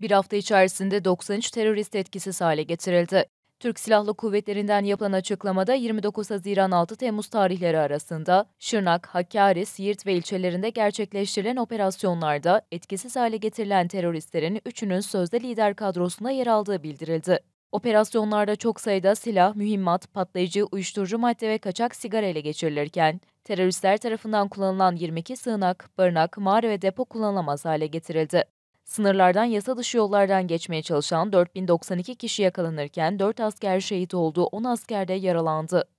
Bir hafta içerisinde 93 terörist etkisiz hale getirildi. Türk Silahlı Kuvvetleri'nden yapılan açıklamada 29 Haziran 6 Temmuz tarihleri arasında Şırnak, Hakkari, Siirt ve ilçelerinde gerçekleştirilen operasyonlarda etkisiz hale getirilen teröristlerin üçünün sözde lider kadrosuna yer aldığı bildirildi. Operasyonlarda çok sayıda silah, mühimmat, patlayıcı, uyuşturucu madde ve kaçak sigara ele geçirilirken, teröristler tarafından kullanılan 22 sığınak, barınak, mağara ve depo kullanılamaz hale getirildi. Sınırlardan yasa dışı yollardan geçmeye çalışan 4092 kişi yakalanırken 4 asker şehit oldu, 10 asker de yaralandı.